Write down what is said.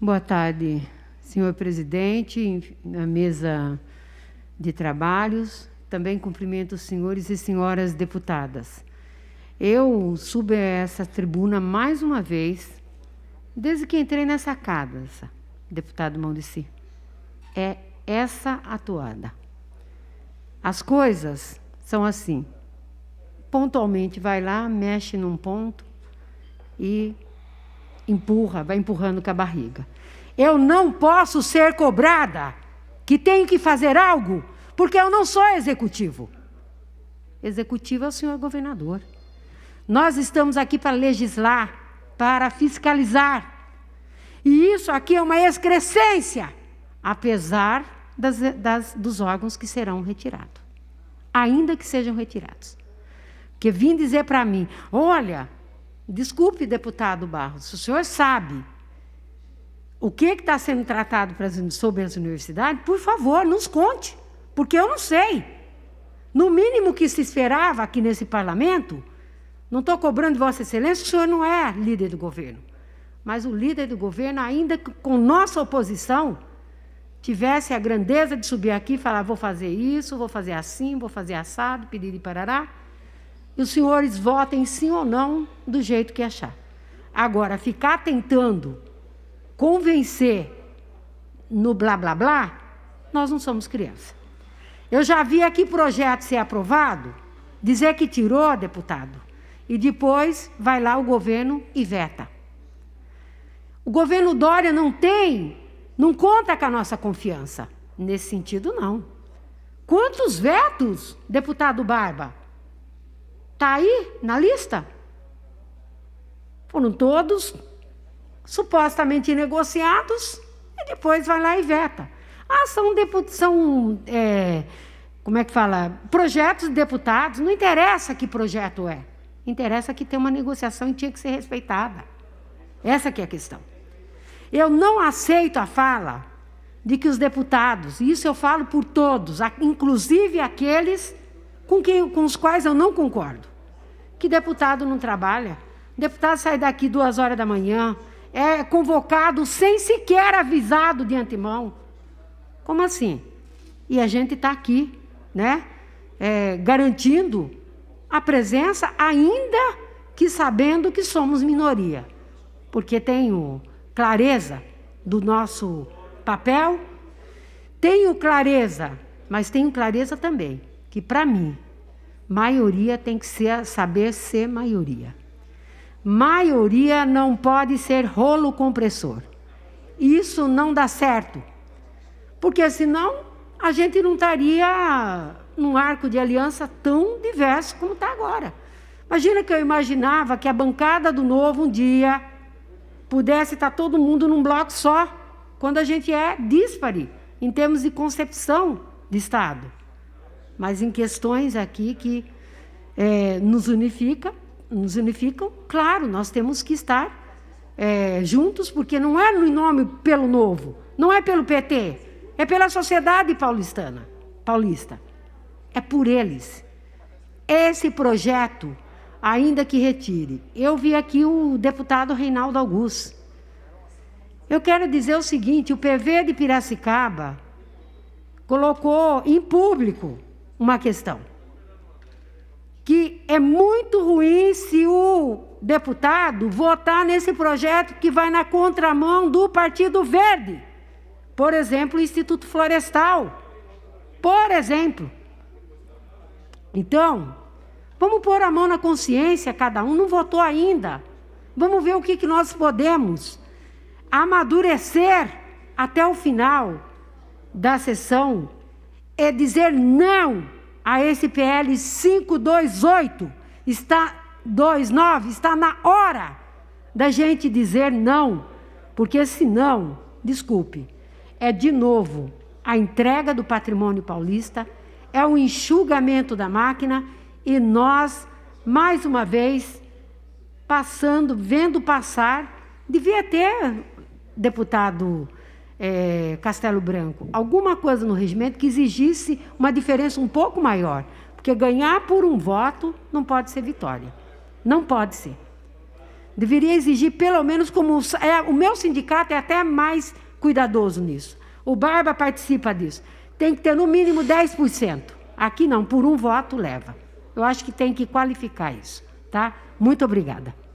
Boa tarde, senhor presidente, na mesa de trabalhos. Também cumprimento os senhores e senhoras deputadas. Eu subo a essa tribuna mais uma vez, desde que entrei nessa casa, deputado si. É essa atuada. As coisas são assim. Pontualmente vai lá, mexe num ponto e empurra, vai empurrando com a barriga. Eu não posso ser cobrada que tenho que fazer algo, porque eu não sou executivo. Executivo é o senhor governador. Nós estamos aqui para legislar, para fiscalizar. E isso aqui é uma excrescência, apesar das, das, dos órgãos que serão retirados, ainda que sejam retirados. Porque vim dizer para mim: olha, Desculpe, deputado Barros, o senhor sabe o que está sendo tratado sobre as universidades, por favor, nos conte, porque eu não sei. No mínimo que se esperava aqui nesse parlamento, não estou cobrando de Vossa Excelência, o senhor não é líder do governo. Mas o líder do governo, ainda com nossa oposição, tivesse a grandeza de subir aqui e falar: vou fazer isso, vou fazer assim, vou fazer assado, pedir e parará. E os senhores votem sim ou não do jeito que achar. Agora, ficar tentando convencer no blá blá blá, nós não somos criança. Eu já vi aqui projeto ser aprovado, dizer que tirou, deputado, e depois vai lá o governo e veta. O governo Dória não tem, não conta com a nossa confiança. Nesse sentido, não. Quantos vetos, deputado Barba? Está aí na lista. Foram todos supostamente negociados e depois vai lá e veta. Ah, são, são é, como é que fala? Projetos de deputados, não interessa que projeto é. Interessa que tem uma negociação e tinha que ser respeitada. Essa que é a questão. Eu não aceito a fala de que os deputados, e isso eu falo por todos, inclusive aqueles com, quem, com os quais eu não concordo, que deputado não trabalha? Deputado sai daqui duas horas da manhã, é convocado sem sequer avisado de antemão. Como assim? E a gente está aqui, né? É, garantindo a presença, ainda que sabendo que somos minoria. Porque tenho clareza do nosso papel, tenho clareza, mas tenho clareza também que, para mim, Maioria tem que ser, saber ser maioria. Maioria não pode ser rolo compressor. Isso não dá certo. Porque senão a gente não estaria num arco de aliança tão diverso como está agora. Imagina que eu imaginava que a bancada do novo um dia pudesse estar tá todo mundo num bloco só, quando a gente é dispare em termos de concepção de Estado mas em questões aqui que é, nos unifica, nos unificam, claro, nós temos que estar é, juntos, porque não é no nome pelo novo, não é pelo PT, é pela sociedade paulistana, paulista. É por eles. Esse projeto, ainda que retire. Eu vi aqui o deputado Reinaldo Augusto. Eu quero dizer o seguinte: o PV de Piracicaba colocou em público uma questão. Que é muito ruim se o deputado votar nesse projeto que vai na contramão do Partido Verde. Por exemplo, o Instituto Florestal. Por exemplo. Então, vamos pôr a mão na consciência, cada um não votou ainda. Vamos ver o que, que nós podemos amadurecer até o final da sessão é dizer não a esse PL 528, está 29, está na hora da gente dizer não, porque senão, desculpe, é de novo a entrega do patrimônio paulista, é o enxugamento da máquina e nós, mais uma vez, passando, vendo passar, devia ter, deputado é, Castelo Branco, alguma coisa no regimento que exigisse uma diferença um pouco maior. Porque ganhar por um voto não pode ser vitória. Não pode ser. Deveria exigir, pelo menos, como. É, o meu sindicato é até mais cuidadoso nisso. O Barba participa disso. Tem que ter no mínimo 10%. Aqui não, por um voto leva. Eu acho que tem que qualificar isso. Tá? Muito obrigada.